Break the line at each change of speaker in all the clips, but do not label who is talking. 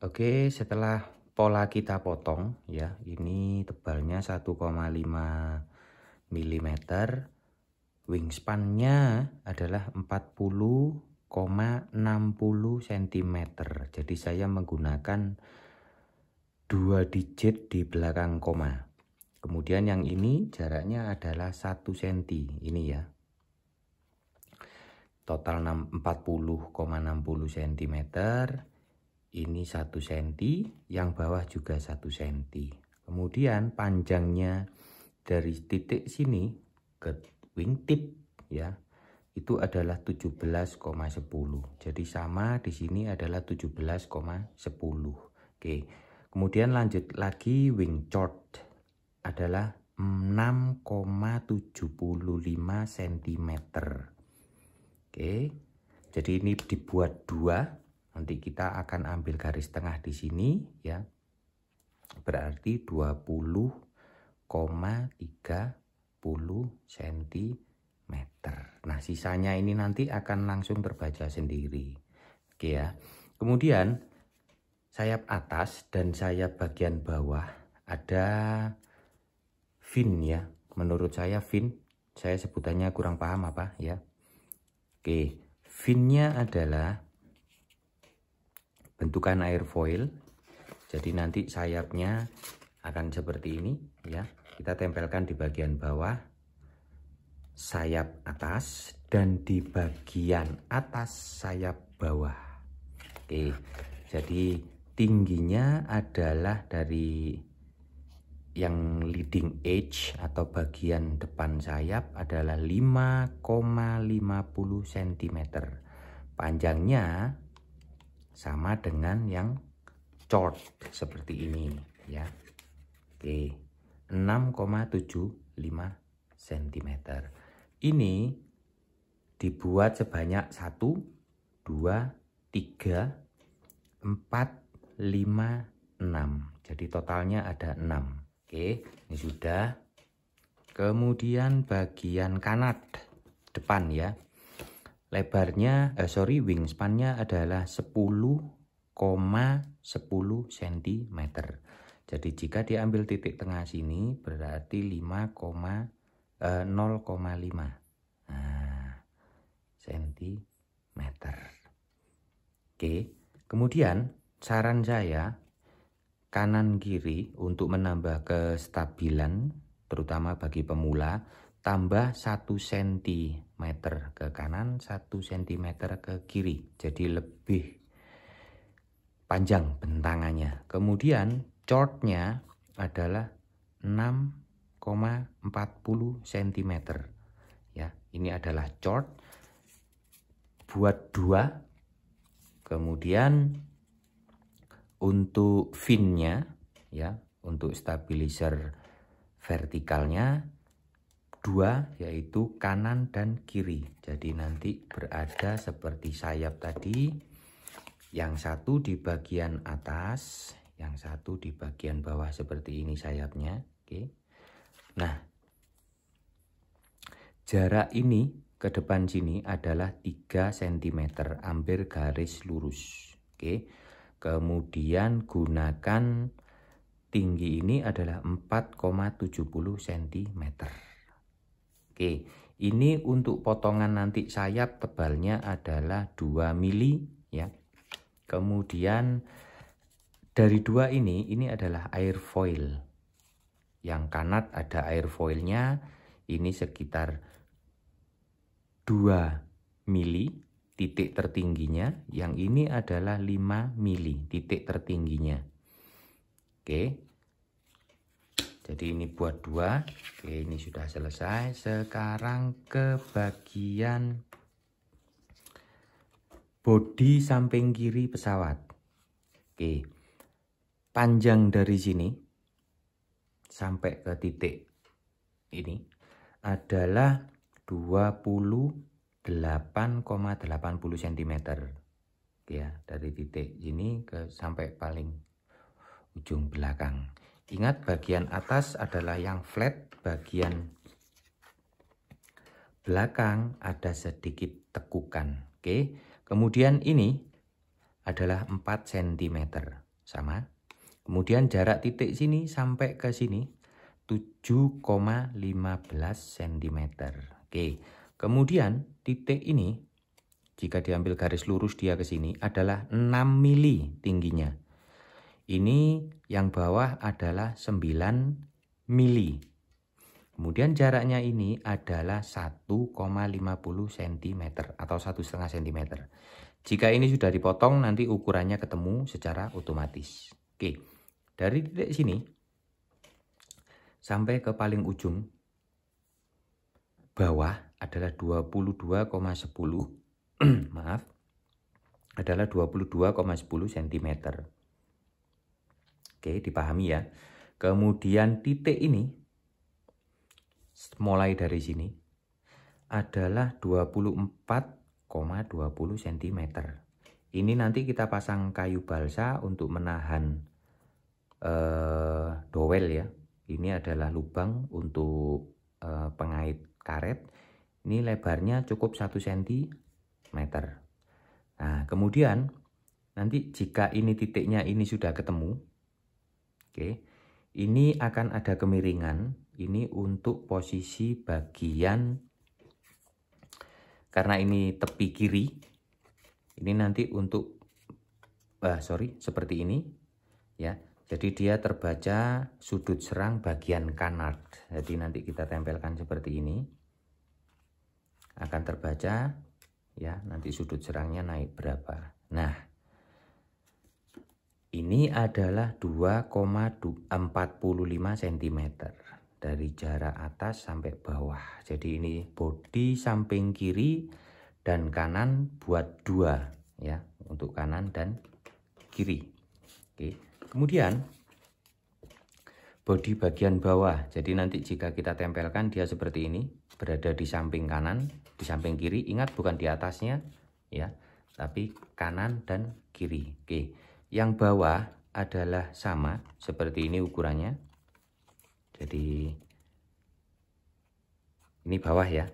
Oke, setelah pola kita potong ya, ini tebalnya 1,5 mm, wingspannya adalah 40,60 cm. Jadi saya menggunakan dua digit di belakang koma. Kemudian yang ini jaraknya adalah 1 cm, ini ya. Total 40,60 cm ini satu senti, yang bawah juga satu senti. Kemudian panjangnya dari titik sini ke wingtip ya itu adalah 17,10 jadi sama di sini adalah 17,10 Oke kemudian lanjut lagi wing chord adalah 6,75 cm Oke jadi ini dibuat dua Nanti kita akan ambil garis tengah di sini ya. Berarti 20,30 cm. Nah, sisanya ini nanti akan langsung terbaca sendiri. Oke ya. Kemudian sayap atas dan sayap bagian bawah ada fin ya. Menurut saya fin, saya sebutannya kurang paham apa ya. Oke, finnya adalah bentukan airfoil jadi nanti sayapnya akan seperti ini ya kita tempelkan di bagian bawah sayap atas dan di bagian atas sayap bawah oke jadi tingginya adalah dari yang leading edge atau bagian depan sayap adalah 5,50 cm panjangnya sama dengan yang chord seperti ini ya Oke 6,75 cm ini dibuat sebanyak 1 2 3 4 5 6 jadi totalnya ada 6 Oke ini sudah kemudian bagian kanat depan ya Lebarnya, eh, sorry, wingspannya adalah 10,10 ,10 cm. Jadi jika diambil titik tengah sini berarti 5,0,5 eh, nah, cm. Oke, kemudian saran saya kanan kiri untuk menambah kestabilan terutama bagi pemula tambah 1 cm ke kanan 1 cm ke kiri jadi lebih panjang bentangannya kemudian chordnya adalah 6,40 cm ya ini adalah chord buat dua kemudian untuk finnya ya untuk stabilizer vertikalnya dua yaitu kanan dan kiri jadi nanti berada seperti sayap tadi yang satu di bagian atas yang satu di bagian bawah seperti ini sayapnya oke nah jarak ini ke depan sini adalah 3 cm hampir garis lurus oke kemudian gunakan tinggi ini adalah 4,70 cm Oke, ini untuk potongan nanti sayap tebalnya adalah 2 mili ya. Kemudian dari dua ini, ini adalah airfoil. Yang kanat ada airfoilnya, ini sekitar 2 mili titik tertingginya. Yang ini adalah 5 mili titik tertingginya. Oke, jadi ini buat dua oke ini sudah selesai sekarang ke bagian bodi samping kiri pesawat oke panjang dari sini sampai ke titik ini adalah 28,80 cm ya dari titik ini ke sampai paling ujung belakang Ingat bagian atas adalah yang flat, bagian belakang ada sedikit tekukan. Oke. Kemudian ini adalah 4 cm. Sama. Kemudian jarak titik sini sampai ke sini 7,15 cm. Oke. Kemudian titik ini jika diambil garis lurus dia ke sini adalah 6 mili tingginya. Ini yang bawah adalah 9 mili. Kemudian jaraknya ini adalah 1,50 cm atau 1,5 cm. Jika ini sudah dipotong nanti ukurannya ketemu secara otomatis. Oke, dari titik sini sampai ke paling ujung bawah adalah 22,10 maaf adalah 22,10 cm. Oke, dipahami ya. Kemudian titik ini mulai dari sini adalah 24,20 cm. Ini nanti kita pasang kayu balsa untuk menahan eh, dowel ya. Ini adalah lubang untuk eh, pengait karet. Ini lebarnya cukup 1 cm. Nah, kemudian nanti jika ini titiknya ini sudah ketemu, Oke. Ini akan ada kemiringan, ini untuk posisi bagian karena ini tepi kiri. Ini nanti untuk ah, sorry, seperti ini ya. Jadi dia terbaca sudut serang bagian kanan. Jadi nanti kita tempelkan seperti ini. Akan terbaca ya, nanti sudut serangnya naik berapa. Nah, ini adalah 2,45 cm dari jarak atas sampai bawah. Jadi ini bodi samping kiri dan kanan buat dua ya untuk kanan dan kiri. Oke. Kemudian bodi bagian bawah. Jadi nanti jika kita tempelkan dia seperti ini berada di samping kanan, di samping kiri. Ingat bukan di atasnya ya, tapi kanan dan kiri. Oke yang bawah adalah sama seperti ini ukurannya jadi ini bawah ya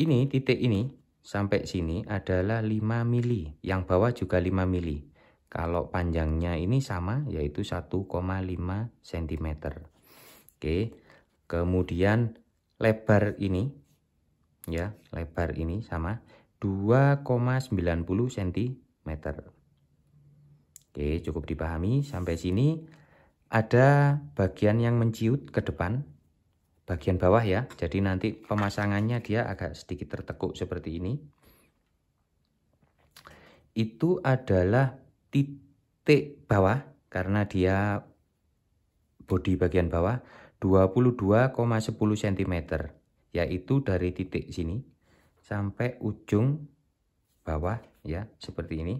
ini titik ini sampai sini adalah 5 mili yang bawah juga 5 mili kalau panjangnya ini sama yaitu 1,5 cm oke kemudian lebar ini ya lebar ini sama 2,90 cm Oke, cukup dipahami sampai sini. Ada bagian yang menciut ke depan, bagian bawah ya. Jadi nanti pemasangannya dia agak sedikit tertekuk seperti ini. Itu adalah titik bawah karena dia bodi bagian bawah 22,10 cm yaitu dari titik sini sampai ujung bawah ya seperti ini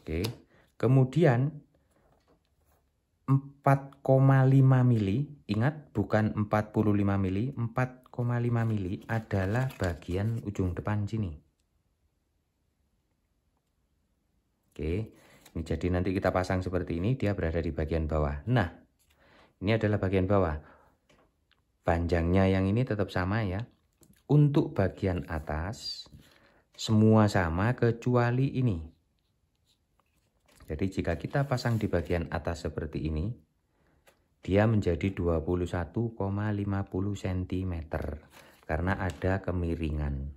Oke. Kemudian 4,5 mili, ingat bukan 45 mili, 4,5 mili adalah bagian ujung depan sini. Oke, ini jadi nanti kita pasang seperti ini, dia berada di bagian bawah. Nah, ini adalah bagian bawah. Panjangnya yang ini tetap sama ya. Untuk bagian atas, semua sama kecuali ini. Jadi jika kita pasang di bagian atas seperti ini, dia menjadi 21,50 cm karena ada kemiringan.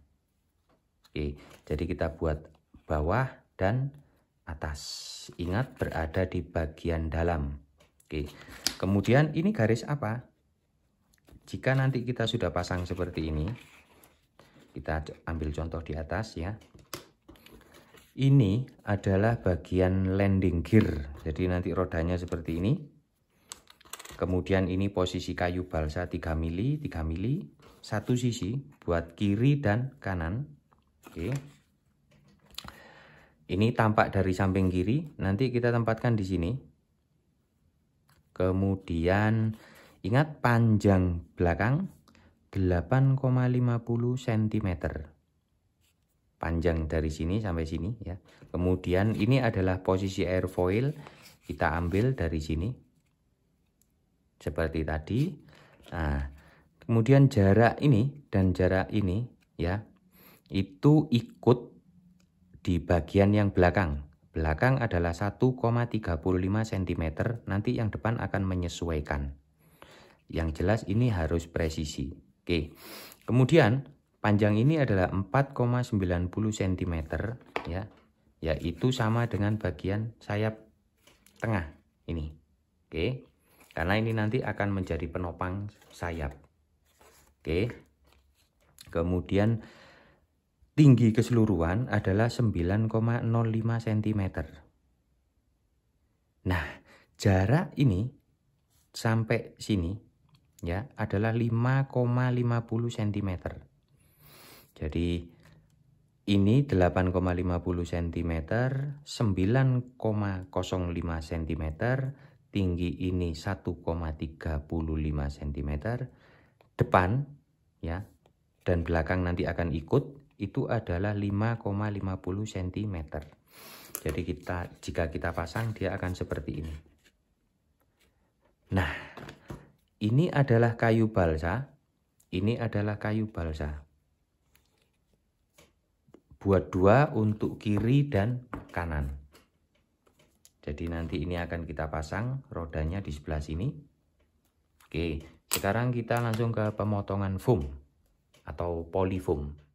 Oke, jadi kita buat bawah dan atas. Ingat berada di bagian dalam. Oke. Kemudian ini garis apa? Jika nanti kita sudah pasang seperti ini, kita ambil contoh di atas ya. Ini adalah bagian landing gear. Jadi nanti rodanya seperti ini. Kemudian ini posisi kayu balsa 3 mili, 3 mili, satu sisi buat kiri dan kanan. Oke. Ini tampak dari samping kiri, nanti kita tempatkan di sini. Kemudian ingat panjang belakang 8,50 cm panjang dari sini sampai sini ya. Kemudian ini adalah posisi airfoil kita ambil dari sini seperti tadi. Nah, kemudian jarak ini dan jarak ini ya itu ikut di bagian yang belakang. Belakang adalah 1,35 cm, nanti yang depan akan menyesuaikan. Yang jelas ini harus presisi. Oke. Kemudian Panjang ini adalah 4,90 cm ya. Yaitu sama dengan bagian sayap tengah ini. Oke. Karena ini nanti akan menjadi penopang sayap. Oke. Kemudian tinggi keseluruhan adalah 9,05 cm. Nah, jarak ini sampai sini ya adalah 5,50 cm. Jadi ini 8,50 cm, 9,05 cm, tinggi ini 1,35 cm, depan ya dan belakang nanti akan ikut itu adalah 5,50 cm. Jadi kita jika kita pasang dia akan seperti ini. Nah, ini adalah kayu balsa. Ini adalah kayu balsa buat dua untuk kiri dan kanan jadi nanti ini akan kita pasang rodanya di sebelah sini oke sekarang kita langsung ke pemotongan foam atau polyfoam